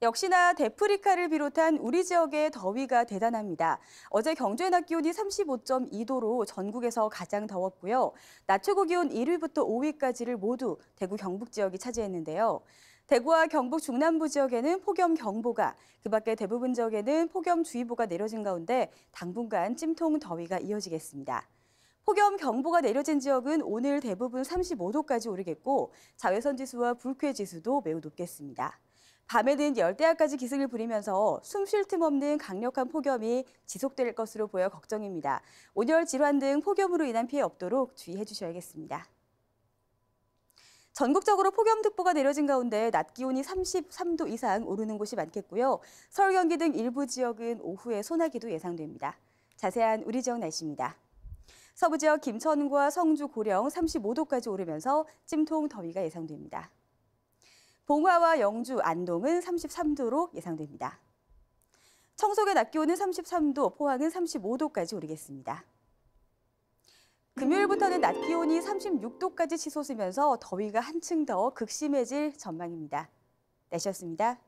역시나 대프리카를 비롯한 우리 지역의 더위가 대단합니다. 어제 경주의 낮 기온이 35.2도로 전국에서 가장 더웠고요. 낮 최고 기온 1위부터 5위까지를 모두 대구 경북 지역이 차지했는데요. 대구와 경북 중남부 지역에는 폭염 경보가, 그 밖에 대부분 지역에는 폭염 주의보가 내려진 가운데 당분간 찜통 더위가 이어지겠습니다. 폭염 경보가 내려진 지역은 오늘 대부분 35도까지 오르겠고 자외선 지수와 불쾌 지수도 매우 높겠습니다. 밤에는 열대야까지 기승을 부리면서 숨 쉴 틈 없는 강력한 폭염이 지속될 것으로 보여 걱정입니다. 온열 질환 등 폭염으로 인한 피해 없도록 주의해 주셔야겠습니다. 전국적으로 폭염특보가 내려진 가운데 낮 기온이 33도 이상 오르는 곳이 많겠고요. 서울, 경기 등 일부 지역은 오후에 소나기도 예상됩니다. 자세한 우리 지역 날씨입니다. 서부 지역 김천과 성주, 고령 35도까지 오르면서 찜통 더위가 예상됩니다. 봉화와 영주, 안동은 33도로 예상됩니다. 청속의 낮 기온은 33도, 포항은 35도까지 오르겠습니다. 금요일부터는 낮 기온이 36도까지 치솟으면서 더위가 한층 더 극심해질 전망입니다. 내셨습니다.